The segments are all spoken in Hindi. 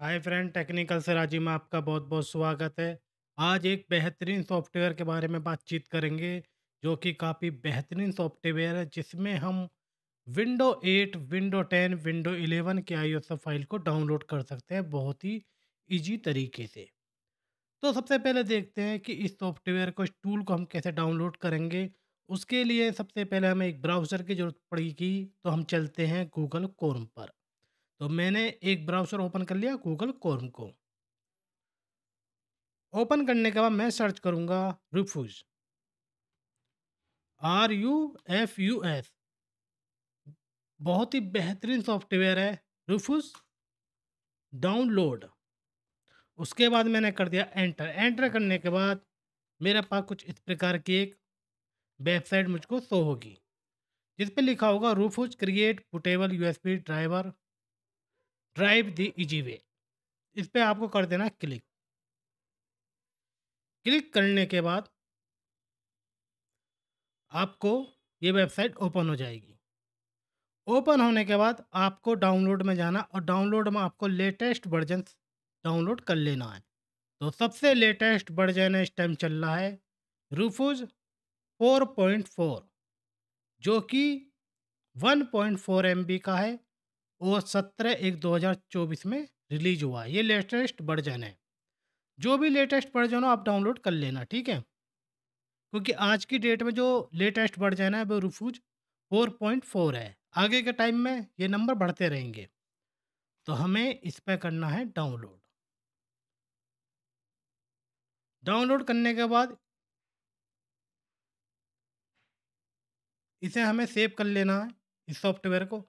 हाय फ्रेंड टेक्निकल से राजी में आपका बहुत बहुत स्वागत है आज एक बेहतरीन सॉफ्टवेयर के बारे में बातचीत करेंगे जो कि काफ़ी बेहतरीन सॉफ्टवेयर है जिसमें हम विंडो 8, विंडो 10, विंडो 11 के आई फाइल को डाउनलोड कर सकते हैं बहुत ही इजी तरीके से तो सबसे पहले देखते हैं कि इस सॉफ्टवेयर को इस टूल को हम कैसे डाउनलोड करेंगे उसके लिए सबसे पहले हमें एक ब्राउज़र की ज़रूरत पड़ेगी तो हम चलते हैं गूगल क्रोम पर तो मैंने एक ब्राउज़र ओपन कर लिया गूगल कोर्म को ओपन करने के बाद मैं सर्च करूँगा Rufus R U F U S बहुत ही बेहतरीन सॉफ्टवेयर है रिफ्यूज डाउनलोड उसके बाद मैंने कर दिया एंटर एंटर करने के बाद मेरे पास कुछ इस प्रकार की एक वेबसाइट मुझको शो होगी जिस पे लिखा होगा Rufus create bootable USB driver drive the easy way इस पर आपको कर देना क्लिक क्लिक करने के बाद आपको ये वेबसाइट ओपन हो जाएगी ओपन होने के बाद आपको डाउनलोड में जाना और डाउनलोड में आपको लेटेस्ट वर्जन डाउनलोड कर लेना है तो सबसे लेटेस्ट वर्जन इस टाइम चल रहा है रूफूज 4.4 जो कि 1.4 एमबी का है और सत्रह एक दो हज़ार चौबीस में रिलीज हुआ ये लेटेस्ट वर्जन है जो भी लेटेस्ट वर्जन हो आप डाउनलोड कर लेना ठीक है क्योंकि आज की डेट में जो लेटेस्ट वर्जन है वो रूफूज फोर है आगे के टाइम में ये नंबर बढ़ते रहेंगे तो हमें इस पर करना है डाउनलोड डाउनलोड करने के बाद इसे हमें सेव कर लेना है इस सॉफ्टवेयर को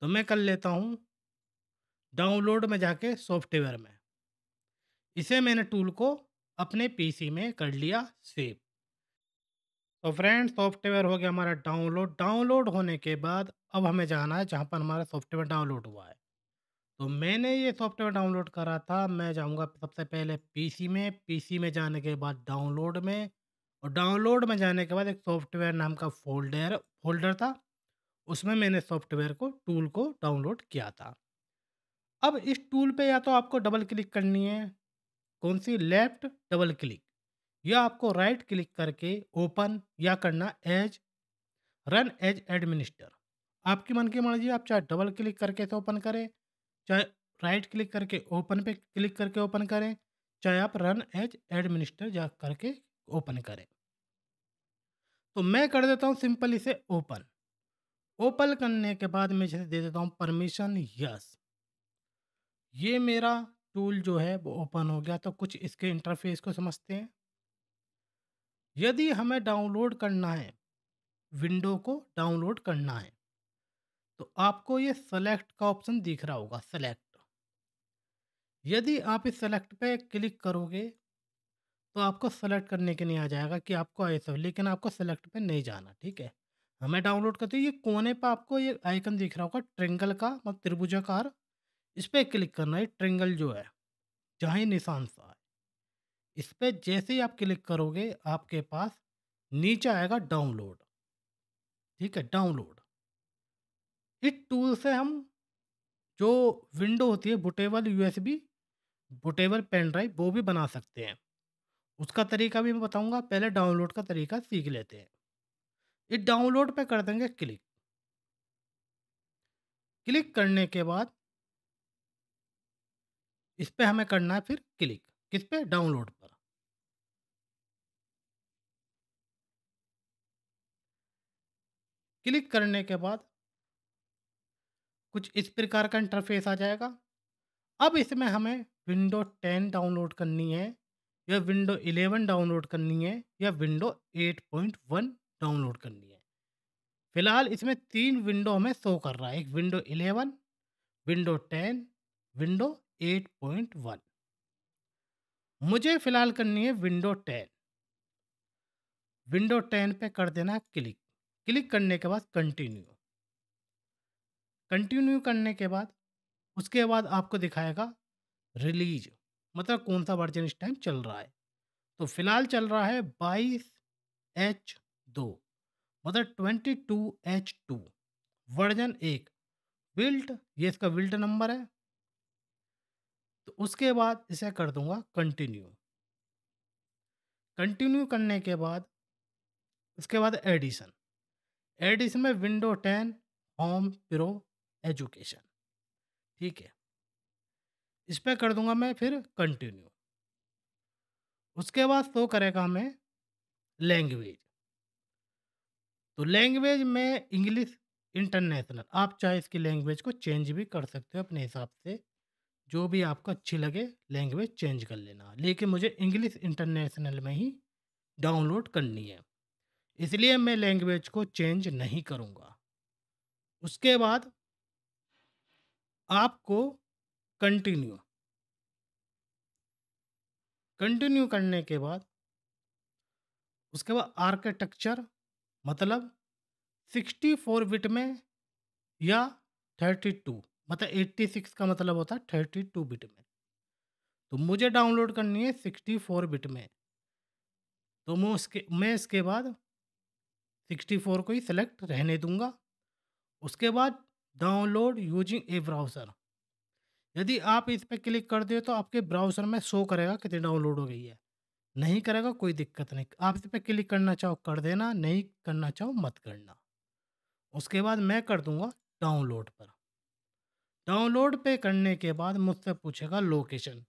तो मैं कर लेता हूँ डाउनलोड में जाके सॉफ्टवेयर में इसे मैंने टूल को अपने पीसी में कर लिया सेव तो फ्रेंड सॉफ्टवेयर हो गया हमारा डाउनलोड डाउनलोड होने के बाद अब हमें जाना है जहाँ पर हमारा सॉफ्टवेयर डाउनलोड हुआ है तो मैंने ये सॉफ्टवेयर डाउनलोड करा था मैं जाऊँगा सबसे पहले पी में पी में जाने के बाद डाउनलोड में और डाउनलोड में जाने के बाद एक सॉफ्टवेयर नाम का फोल्डर फोल्डर था उसमें मैंने सॉफ्टवेयर को टूल को डाउनलोड किया था अब इस टूल पे या तो आपको डबल क्लिक करनी है कौन सी लेफ्ट डबल क्लिक या आपको राइट क्लिक करके ओपन या करना एज रन एज एडमिनिस्टर आपकी मन की मर्जी आप चाहे डबल क्लिक करके तो ओपन करें चाहे राइट क्लिक करके ओपन पे क्लिक करके ओपन करें चाहे आप रन एज एडमिनिस्टर जा करके ओपन करें तो मैं कर देता हूँ सिंपल इसे ओपन ओपन करने के बाद मैं जैसे दे देता हूँ परमिशन यस ये मेरा टूल जो है वो ओपन हो गया तो कुछ इसके इंटरफेस को समझते हैं यदि हमें डाउनलोड करना है विंडो को डाउनलोड करना है तो आपको ये सेलेक्ट का ऑप्शन दिख रहा होगा सेलेक्ट यदि आप इस सेलेक्ट पे क्लिक करोगे तो आपको सेलेक्ट करने के लिए आ जाएगा कि आपको ऐसा तो, लेकिन आपको सेलेक्ट पे नहीं जाना ठीक है हमें डाउनलोड करते हैं ये कोने पर आपको ये आइकन दिख रहा होगा ट्रेंगल का मतलब त्रिभुजाकार इस पर क्लिक करना है ट्रेंगल जो है जहाँ निशान सा है इस पर जैसे ही आप क्लिक करोगे आपके पास नीचे आएगा डाउनलोड ठीक है डाउनलोड इस टूल से हम जो विंडो होती है bootable USB bootable pen drive वो भी बना सकते हैं उसका तरीका भी मैं बताऊंगा पहले डाउनलोड का तरीका सीख लेते हैं ये डाउनलोड पे कर देंगे क्लिक क्लिक करने के बाद इस पर हमें करना है फिर क्लिक किस पे डाउनलोड पर क्लिक करने के बाद कुछ इस प्रकार का इंटरफेस आ जाएगा अब इसमें हमें विंडो टेन डाउनलोड करनी है या विंडो इलेवन डाउनलोड करनी है या window eight point one download करनी है फिलहाल इसमें तीन विंडो हमें शो कर रहा है एक window eleven window ten window eight point one मुझे फिलहाल करनी है विंडो टेन विंडो टेन पे कर देना क्लिक क्लिक करने के बाद कंटिन्यू कंटिन्यू करने के बाद उसके बाद आपको दिखाएगा रिलीज मतलब कौन सा वर्जन इस टाइम चल रहा है तो फिलहाल चल रहा है बाईस एच दो मतलब twenty two H two version एक बिल्ट ये इसका विल्ट नंबर है तो उसके बाद इसे कर दूंगा कंटिन्यू कंटिन्यू करने के बाद उसके बाद एडिशन एडिशन में window ten home pro education ठीक है इस पर कर दूंगा मैं फिर कंटिन्यू उसके बाद तो करेगा हमें लैंग्वेज तो लैंग्वेज में इंग्लिश इंटरनेशनल आप चाहे इसकी लैंग्वेज को चेंज भी कर सकते हो अपने हिसाब से जो भी आपको अच्छी लगे लैंग्वेज चेंज कर लेना लेकिन मुझे इंग्लिश इंटरनेशनल में ही डाउनलोड करनी है इसलिए मैं लैंग्वेज को चेंज नहीं करूँगा उसके बाद आपको कंटिन्यू कंटिन्यू करने के बाद उसके बाद आर्किटेक्चर मतलब 64 बिट में या 32 मतलब 86 का मतलब होता है 32 बिट में तो मुझे डाउनलोड करनी है 64 बिट में तो मैं उसके मैं इसके बाद 64 को ही सिलेक्ट रहने दूंगा उसके बाद डाउनलोड यूजिंग ए ब्राउज़र यदि आप इस पर क्लिक कर दे तो आपके ब्राउज़र में शो करेगा कितनी डाउनलोड हो गई है नहीं करेगा कोई दिक्कत नहीं आप इस पर क्लिक करना चाहो कर देना नहीं करना चाहो मत करना उसके बाद मैं कर दूंगा डाउनलोड पर डाउनलोड पे करने के बाद मुझसे पूछेगा लोकेशन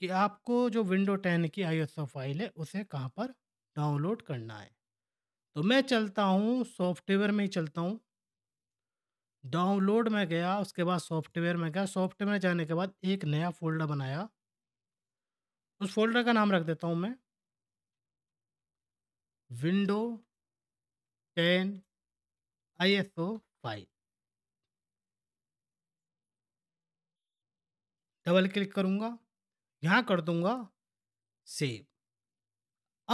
कि आपको जो विंडो टेन की आई फाइल है उसे कहाँ पर डाउनलोड करना है तो मैं चलता हूँ सॉफ्टवेयर में ही चलता हूँ डाउनलोड में गया उसके बाद सॉफ्टवेयर में गया सॉफ्टवेयर जाने के बाद एक नया फोल्डर बनाया उस फोल्डर का नाम रख देता हूँ मैं window ten I S O five double click करूँगा यहाँ कर दूँगा सेव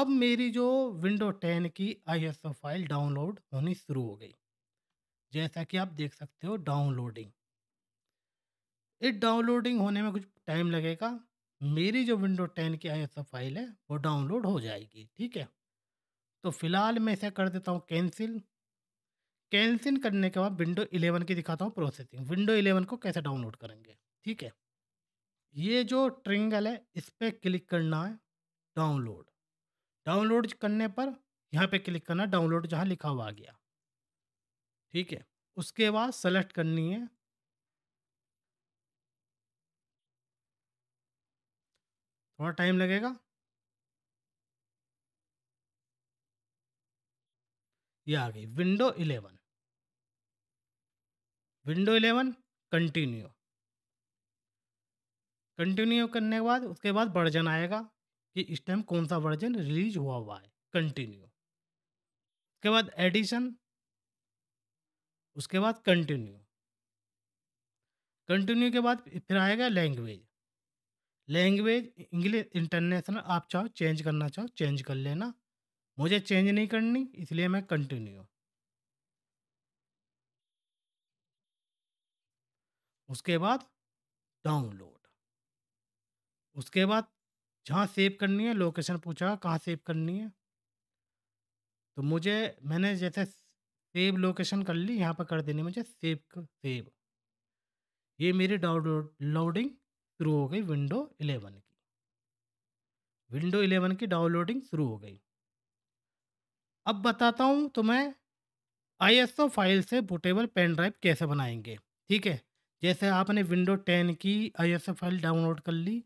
अब मेरी जो विंडो टेन की I S O file download होनी शुरू हो गई जैसा कि आप देख सकते हो डाउनलोडिंग इस डाउनलोडिंग होने में कुछ टाइम लगेगा मेरी जो विंडो टेन की आई फाइल है वो डाउनलोड हो जाएगी ठीक है तो फिलहाल मैं इसे कर देता हूँ कैंसिल कैंसिल करने के बाद विंडो इलेवन की दिखाता हूँ प्रोसेसिंग विंडो इलेवन को कैसे डाउनलोड करेंगे ठीक है ये जो ट्रिंगल है इस पर क्लिक करना है डाउनलोड डाउनलोड करने पर यहाँ पे क्लिक करना डाउनलोड जहाँ लिखा हुआ आ गया ठीक है उसके बाद सेलेक्ट करनी है थोड़ा टाइम लगेगा ये आ गई window eleven window eleven continue continue करने के बाद उसके बाद वर्जन आएगा कि इस टाइम कौन सा वर्जन रिलीज हुआ हुआ है कंटिन्यू उसके बाद एडिशन उसके बाद कंटिन्यू कंटिन्यू के बाद फिर आएगा लैंग्वेज लैंग्वेज इंग्लिश इंटरनेशनल आप चाहो चेंज करना चाहो चेंज कर लेना मुझे चेंज नहीं करनी इसलिए मैं कंटिन्यू उसके बाद डाउनलोड उसके बाद जहाँ सेव करनी है लोकेशन पूछा कहाँ सेव करनी है तो मुझे मैंने जैसे सेव लोकेशन कर ली यहाँ पर कर देनी मुझे सेव सेव ये मेरी डाउनलोड लोडिंग शुरू हो गई विंडो इलेवन की विंडो इलेवन की डाउनलोडिंग शुरू हो गई अब बताता हूँ तुम्हें आईएसओ फाइल से बुटेबल पेन ड्राइव कैसे बनाएंगे ठीक है जैसे आपने विंडो टेन की आईएसओ फाइल डाउनलोड कर ली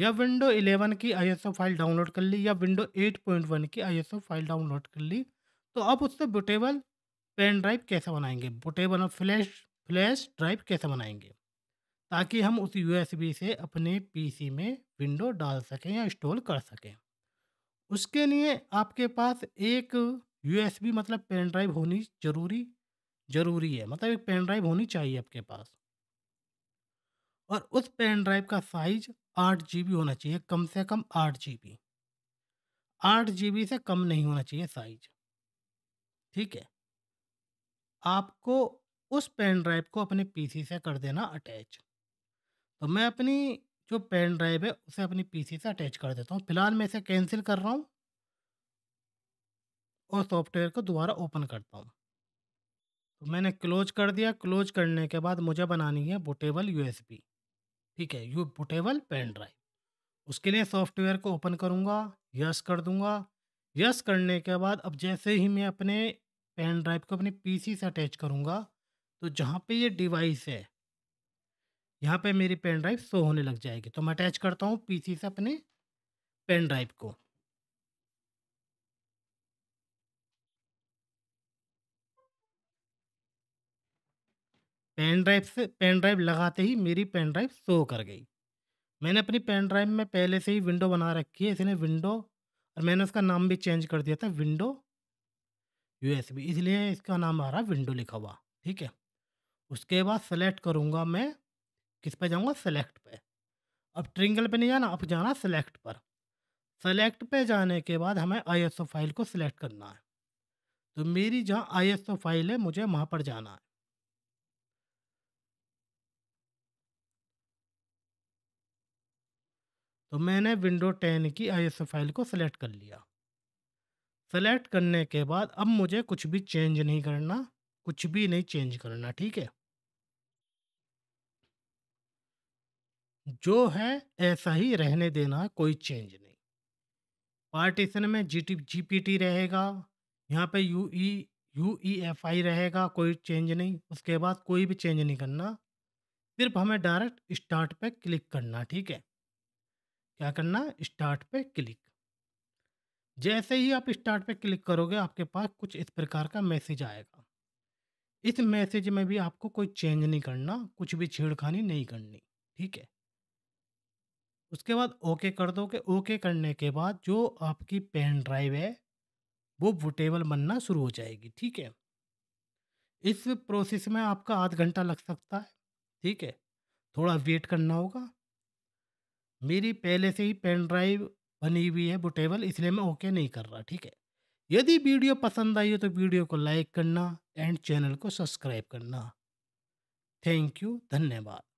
या विंडो इलेवन की आईएसओ फाइल डाउनलोड कर ली या विंडो एट पॉइंट वन की आईएसओ फाइल डाउनलोड कर ली तो अब उससे बुटेबल पेन ड्राइव कैसे बनाएंगे बुटेबल और फ्लैश फ्लैश ड्राइव कैसे बनाएंगे ताकि हम उस यूएसबी से अपने पीसी में विंडो डाल सकें या इंस्टॉल कर सकें उसके लिए आपके पास एक यूएसबी मतलब पेन ड्राइव होनी जरूरी जरूरी है मतलब एक पेन ड्राइव होनी चाहिए आपके पास और उस पेन ड्राइव का साइज आठ जी होना चाहिए कम से कम आठ जी बी आठ जी से कम नहीं होना चाहिए साइज ठीक है आपको उस पेन ड्राइव को अपने पीसी से कर देना अटैच तो मैं अपनी जो पेन ड्राइव है उसे अपनी पीसी से अटैच कर देता हूँ फिलहाल मैं इसे कैंसिल कर रहा हूँ और सॉफ्टवेयर को दोबारा ओपन करता हूँ तो मैंने क्लोज कर दिया क्लोज करने के बाद मुझे बनानी है बुटेबल यू ठीक है यू बुटेबल पेन ड्राइव उसके लिए सॉफ्टवेयर को ओपन करूँगा यस कर दूँगा यस करने के बाद अब जैसे ही मैं अपने पेन ड्राइव को अपने पीसी से अटैच करूँगा तो जहाँ पे ये डिवाइस है यहाँ पे मेरी पेन ड्राइव शो होने लग जाएगी तो मैं अटैच करता हूँ पीसी से अपने पेन ड्राइव को पेन ड्राइव से पेन ड्राइव लगाते ही मेरी पेन ड्राइव शो कर गई मैंने अपनी पेन ड्राइव में पहले से ही विंडो बना रखी है इसने विंडो और मैंने उसका नाम भी चेंज कर दिया था विंडो यूएसबी इसलिए इसका नाम आ रहा विंडो लिखा हुआ ठीक है उसके बाद सेलेक्ट करूँगा मैं किस पे जाऊँगा सेलेक्ट पे अब ट्रिंगल पे नहीं जाना अब जाना सेलेक्ट पर सेलेक्ट पे जाने के बाद हमें आईएसओ फाइल को सिलेक्ट करना है तो मेरी जहाँ आईएसओ फाइल है मुझे वहाँ पर जाना है तो मैंने विंडो टेन की आईएसओ फाइल को सिलेक्ट कर लिया सेलेक्ट करने के बाद अब मुझे कुछ भी चेंज नहीं करना कुछ भी नहीं चेंज करना ठीक है जो है ऐसा ही रहने देना कोई चेंज नहीं पार्टीशन में G T G P T रहेगा यहाँ पे U E U E F I रहेगा कोई चेंज नहीं उसके बाद कोई भी चेंज नहीं करना सिर्फ हमें डायरेक्ट स्टार्ट पे क्लिक करना ठीक है क्या करना स्टार्ट पे क्लिक जैसे ही आप स्टार्ट पे क्लिक करोगे आपके पास कुछ इस प्रकार का मैसेज आएगा इस मैसेज में भी आपको कोई चेंज नहीं करना कुछ भी छेड़खानी नहीं करनी ठीक है उसके बाद ओके कर दोगे ओके करने के बाद जो आपकी पेन ड्राइव है वो बुटेबल बनना शुरू हो जाएगी ठीक है इस प्रोसेस में आपका आध घंटा लग सकता है ठीक है थोड़ा वेट करना होगा मेरी पहले से ही पेन ड्राइव बनी हुई है बुटेबल इसलिए मैं ओके नहीं कर रहा ठीक है यदि वीडियो पसंद आई हो तो वीडियो को लाइक करना एंड चैनल को सब्सक्राइब करना थैंक यू धन्यवाद